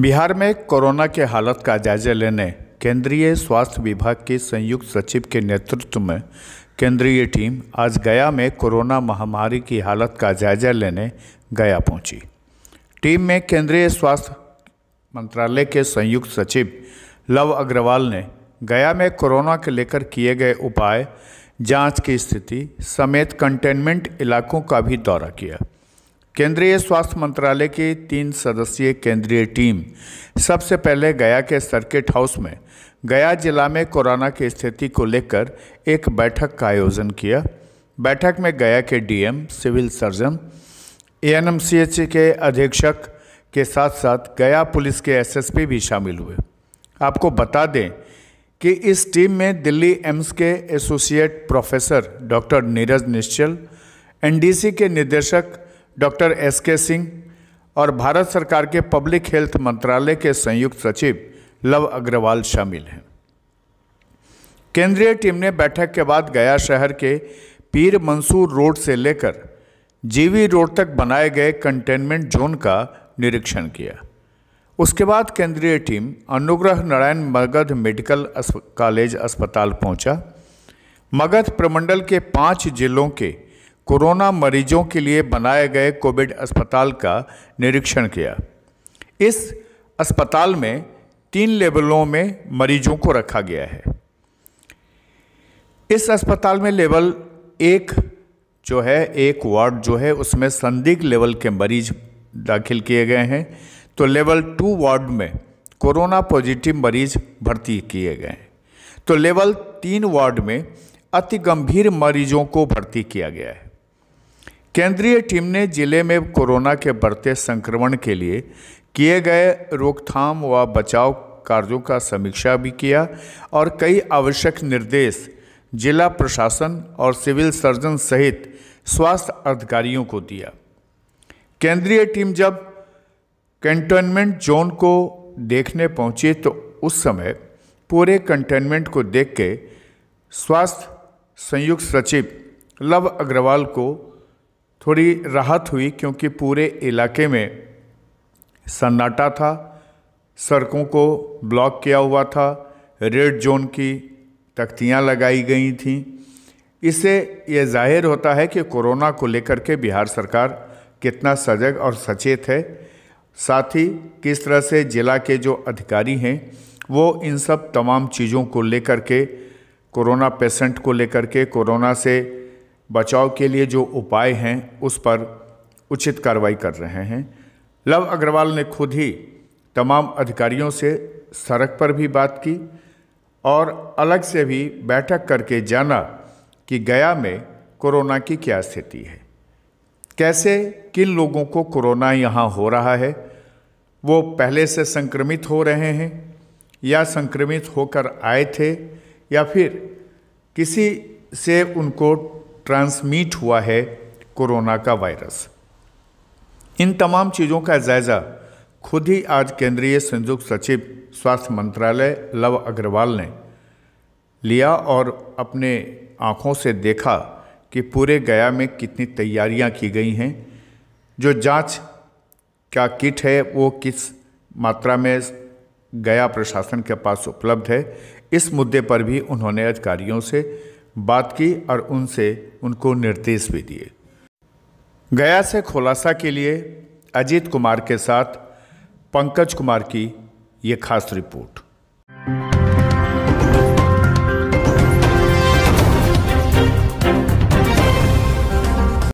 बिहार में कोरोना के हालत का जायजा लेने केंद्रीय स्वास्थ्य विभाग के संयुक्त सचिव के नेतृत्व में केंद्रीय टीम आज गया में कोरोना महामारी की हालत का जायजा लेने गया पहुंची। टीम में केंद्रीय स्वास्थ्य मंत्रालय के संयुक्त सचिव लव अग्रवाल ने गया में कोरोना के लेकर किए गए उपाय जांच की स्थिति समेत कंटेनमेंट इलाकों का भी दौरा किया केंद्रीय स्वास्थ्य मंत्रालय की तीन सदस्यीय केंद्रीय टीम सबसे पहले गया के सर्किट हाउस में गया जिला में कोरोना की स्थिति को लेकर एक बैठक का आयोजन किया बैठक में गया के डीएम सिविल सर्जन एएनएमसीएच के अधीक्षक के साथ साथ गया पुलिस के एसएसपी भी शामिल हुए आपको बता दें कि इस टीम में दिल्ली एम्स के associate professor doctor Neeraj Nischal NDC के निदेशक डॉक्टर एस के सिंह और भारत सरकार के पब्लिक हेल्थ मंत्रालय के संयुक्त सचिव लव अग्रवाल शामिल हैं केंद्रीय टीम ने बैठक के बाद गया शहर के पीर मंसूर रोड से लेकर जीवी रोड तक बनाए गए कंटेनमेंट जोन का निरीक्षण किया उसके बाद केंद्रीय टीम अनुग्रह नारायण मगध मेडिकल कॉलेज अस्पताल पहुंचा मगध प्रमंडल के पांच जिलों के कोरोना मरीजों के लिए बनाए गए कोविड अस्पताल का निरीक्षण किया इस अस्पताल में तीन लेवलों में मरीजों को रखा गया है इस अस्पताल में लेवल एक जो है एक वार्ड जो है उसमें संदिग्ध लेवल के मरीज दाखिल किए गए हैं तो लेवल टू वार्ड में कोरोना पॉजिटिव मरीज भर्ती किए गए हैं तो लेवल तीन वार्ड में अति गंभीर मरीजों को भर्ती किया गया है केंद्रीय टीम ने जिले में कोरोना के बढ़ते संक्रमण के लिए किए गए रोकथाम व बचाव कार्यों का समीक्षा भी किया और कई आवश्यक निर्देश जिला प्रशासन और सिविल सर्जन सहित स्वास्थ्य अधिकारियों को दिया केंद्रीय टीम जब कंटेनमेंट जोन को देखने पहुंची तो उस समय पूरे कंटेनमेंट को देख के स्वास्थ्य संयुक्त सचिव लव अग्रवाल को थोड़ी राहत हुई क्योंकि पूरे इलाके में सन्नाटा था सड़कों को ब्लॉक किया हुआ था रेड जोन की तख्तियाँ लगाई गई थीं इससे ये जाहिर होता है कि कोरोना को लेकर के बिहार सरकार कितना सजग और सचेत है साथ ही किस तरह से जिला के जो अधिकारी हैं वो इन सब तमाम चीज़ों को लेकर के कोरोना पेशेंट को लेकर के कोरोना से बचाव के लिए जो उपाय हैं उस पर उचित कार्रवाई कर रहे हैं लव अग्रवाल ने खुद ही तमाम अधिकारियों से सड़क पर भी बात की और अलग से भी बैठक करके जाना कि गया में कोरोना की क्या स्थिति है कैसे किन लोगों को कोरोना यहाँ हो रहा है वो पहले से संक्रमित हो रहे हैं या संक्रमित होकर आए थे या फिर किसी से उनको ट्रांसमीट हुआ है कोरोना का वायरस इन तमाम चीज़ों का जायज़ा खुद ही आज केंद्रीय संयुक्त सचिव स्वास्थ्य मंत्रालय लव अग्रवाल ने लिया और अपने आँखों से देखा कि पूरे गया में कितनी तैयारियां की गई हैं जो जांच क्या किट है वो किस मात्रा में गया प्रशासन के पास उपलब्ध है इस मुद्दे पर भी उन्होंने अधिकारियों से बात की और उनसे उनको निर्देश भी दिए गया से खुलासा के लिए अजीत कुमार के साथ पंकज कुमार की ये खास रिपोर्ट